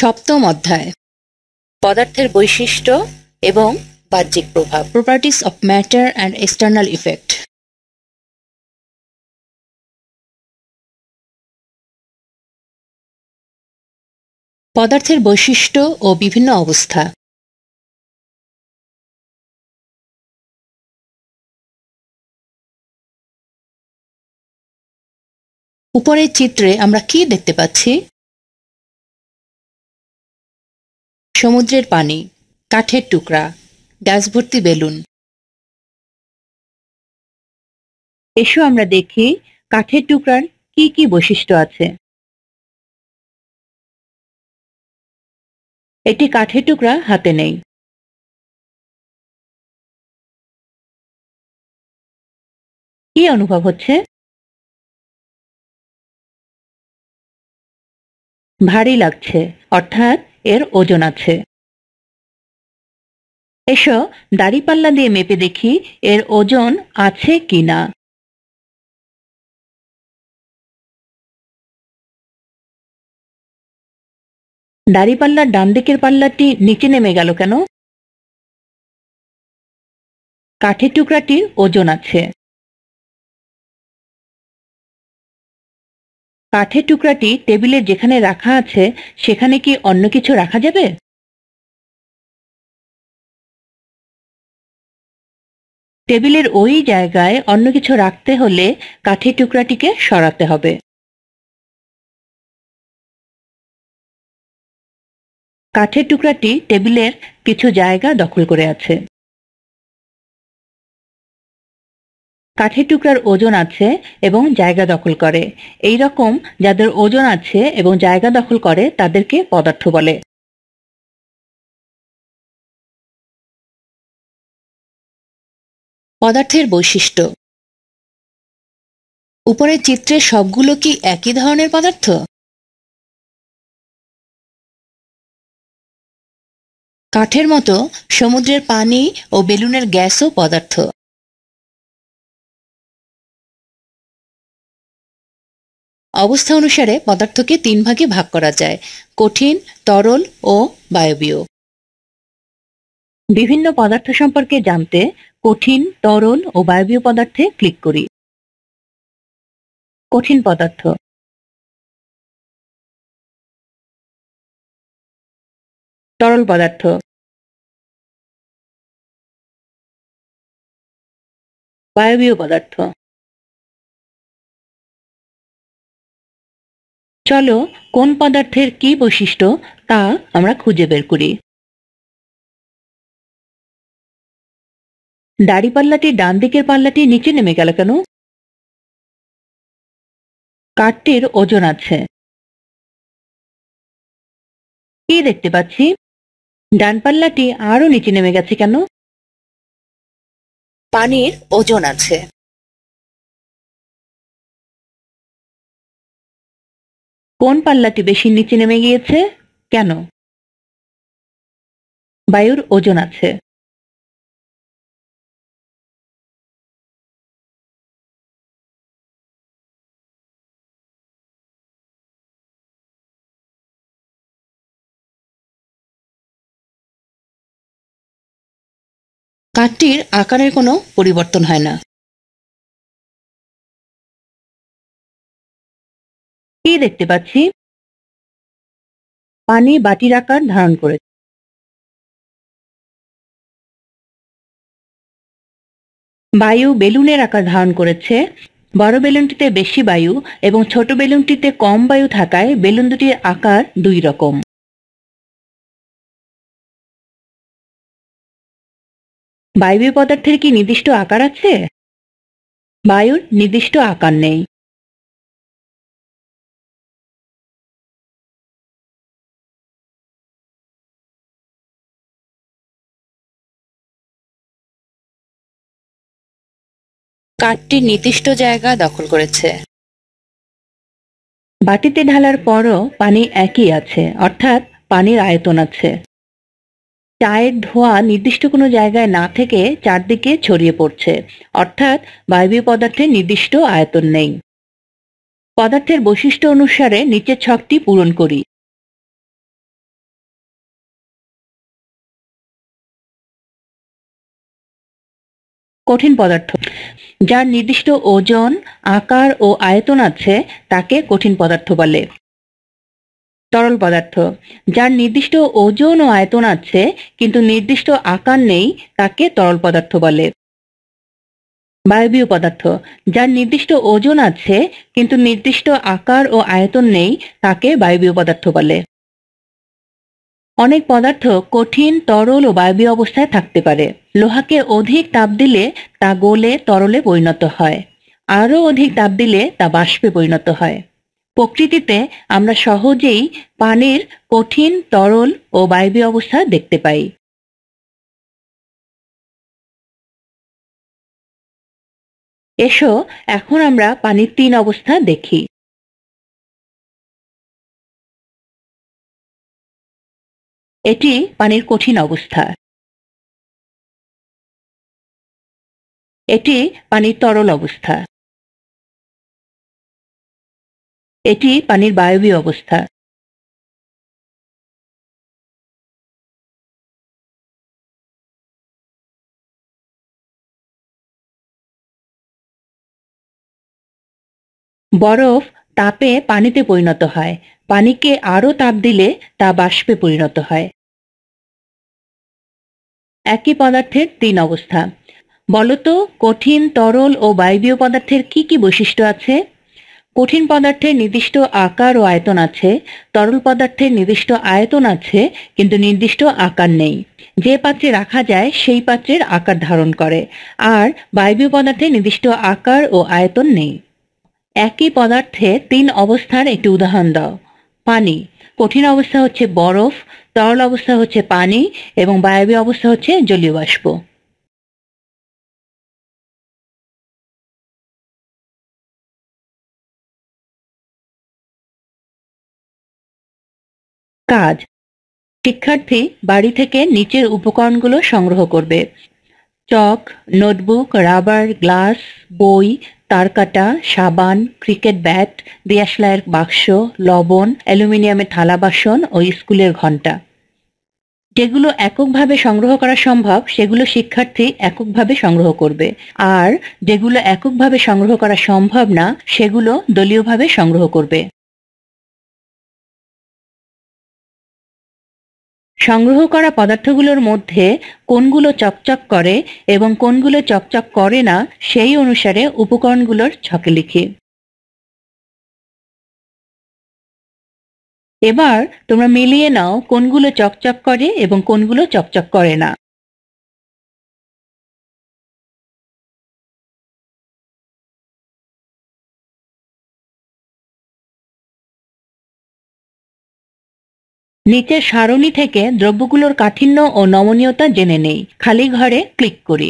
সপ্তম অধ্যায় পদার্থের বৈশিষ্ট্য এবং বাহ্যিক প্রভাব properties of matter and external effect পদার্থের বৈশিষ্ট্য ও বিভিন্ন অবস্থা উপরের চিত্রে আমরা কি দেখতে পাচ্ছি সমুদ্রের পানি কাঠের টুকরা গ্যাস ভর্তি বেলুন এসো আমরা দেখি কাঠের টুকরার কি কি বৈশিষ্ট্য আছে একটি কাঠের টুকরা হাতে নেই কি অনুভব হচ্ছে ভারী লাগছে অর্থাৎ এর ওজন আছে এসো দাড়িপাল্লা দিয়ে মেপে দেখি এর ওজন আছে কি না দাড়িপাল্লার ডান দিকের পাল্লাটি নিচে নেমে গেল কেন কাঠের টুকরাটির ওজন আছে কাঠের টুকরাটি টেবিলের যেখানে রাখা আছে সেখানে কি অন্য কিছু রাখা যাবে টেবিলের ওই জায়গায় অন্য কিছু রাখতে হলে কাঠের টুকরাটিকে সরাতে হবে কাঠের টুকরাটি টেবিলের কিছু জায়গা দখল করে আছে কাঠের টুকরার ওজন আছে এবং জায়গা দখল করে এই রকম যাদের ওজন আছে এবং জায়গা দখল করে তাদেরকে পদার্থ বলে পদার্থের বৈশিষ্ট্য উপরের চিত্রে সবগুলো কি একই ধরনের পদার্থ কাঠের মতো সমুদ্রের পানি ও বেলুনের গ্যাসও পদার্থ অবস্থা অনুসারে পদার্থকে তিন ভাগে ভাগ করা যায় কঠিন তরল ও বায়বীয় বিভিন্ন পদার্থ সম্পর্কে জানতে কঠিন তরল ও বায়বীয় পদার্থে ক্লিক করি কঠিন পদার্থ তরল পদার্থ বায়বীয় পদার্থ চলো কোন পদার্থের কি বৈশিষ্ট্য তা আমরা খুঁজে বের করি দাড়ি পাল্লাটি ডান দিকের পাল্লাটি নিচে নেমে গেল কেন কাঠটির ওজন আছে কি দেখতে পাচ্ছি ডান পাল্লাটি আরো নিচে নেমে গেছে কেন পানির ওজন আছে কোন পাল্লাটি বেশি নিচে নেমে গিয়েছে কেন বায়ুর ওজন আছে কাঠটির আকারের কোনো পরিবর্তন হয় না কি দেখতে পাচ্ছি পানি বাটির আকার ধারণ করেছে বায়ু বেলুনের আকার ধারণ করেছে বড় বেলুনটিতে বেশি বায়ু এবং ছোট বেলুনটিতে কম বায়ু থাকায় বেলুন দুটির আকার দুই রকম বায়ু পদার্থের কি নির্দিষ্ট আকার আছে বায়ুর নির্দিষ্ট আকার নেই কাঠটি নির্দিষ্ট জায়গা দখল করেছে বাটিতে ঢালার পরও পানি একই আছে অর্থাৎ পানির আয়তন আছে চায়ের ধোঁয়া নির্দিষ্ট কোনো জায়গায় না থেকে চারদিকে ছড়িয়ে পড়ছে অর্থাৎ বায়বীয় পদার্থের নির্দিষ্ট আয়তন নেই পদার্থের বৈশিষ্ট্য অনুসারে নিচের ছকটি পূরণ করি কঠিন পদার্থ যার নির্দিষ্ট ওজন আকার ও আয়তন আছে তাকে কঠিন পদার্থ বলে তরল পদার্থ যার নির্দিষ্ট ওজন ও আয়তন আছে কিন্তু নির্দিষ্ট আকার নেই তাকে তরল পদার্থ বলে বায়বীয় পদার্থ যার নির্দিষ্ট ওজন আছে কিন্তু নির্দিষ্ট আকার ও আয়তন নেই তাকে বায়বীয় পদার্থ বলে অনেক পদার্থ কঠিন তরল ও বায়বীয় অবস্থায় থাকতে পারে লোহাকে অধিক তাপ দিলে তা গোলে তরলে পরিণত হয় আরও অধিক তাপ দিলে তা বাষ্পে পরিণত হয় প্রকৃতিতে আমরা সহজেই পানির কঠিন তরল ও বায়বীয় অবস্থা দেখতে পাই এসো এখন আমরা পানির তিন অবস্থা দেখি এটি পানির কঠিন অবস্থা এটি পানির তরল অবস্থা এটি পানির বায়বীয় অবস্থা বরফ তাপে পানিতে পরিণত হয় পানিকে আরও তাপ দিলে তা বাষ্পে পরিণত হয় একই পদার্থের তিন অবস্থা বলতো কঠিন তরল ও বায়বীয় পদার্থের কি কি বৈশিষ্ট্য আছে কঠিন পদার্থের নির্দিষ্ট আকার ও আয়তন আছে তরল পদার্থের নির্দিষ্ট আয়তন আছে কিন্তু নির্দিষ্ট আকার নেই যে পাত্রে রাখা যায় সেই পাত্রের আকার ধারণ করে আর বায়বীয় পদার্থের নির্দিষ্ট আকার ও আয়তন নেই একই পদার্থে তিন অবস্থার একটি উদাহরণ দাও পানি কঠিন অবস্থা হচ্ছে বরফ তরল অবস্থা হচ্ছে পানি এবং বায়বীয় অবস্থা হচ্ছে জলীয় বাষ্প কাজ শিক্ষার্থী বাড়ি থেকে নিচের উপকরণগুলো সংগ্রহ করবে চক নোটবুক রাবার গ্লাস বই তারকাটা সাবান ক্রিকেট ব্যাট দিয়াশলাইয়ের বাক্স লবণ অ্যালুমিনিয়ামের থালা বাসন ও স্কুলের ঘণ্টা যেগুলো এককভাবে সংগ্রহ করা সম্ভব সেগুলো শিক্ষার্থী এককভাবে সংগ্রহ করবে আর যেগুলো এককভাবে সংগ্রহ করা সম্ভব না সেগুলো দলীয়ভাবে সংগ্রহ করবে সংগ্রহ করা পদার্থগুলোর মধ্যে কোনগুলো চকচক করে এবং কোনগুলো চকচক করে না সেই অনুসারে উপকরণগুলোর ছকে লিখি এবার তোমরা মিলিয়ে নাও কোনগুলো চকচক করে এবং কোনগুলো চকচক করে না নিচের সারণি থেকে দ্রব্যগুলোর কাঠিন্য ও নমনীয়তা জেনে নেই খালি ঘরে ক্লিক করি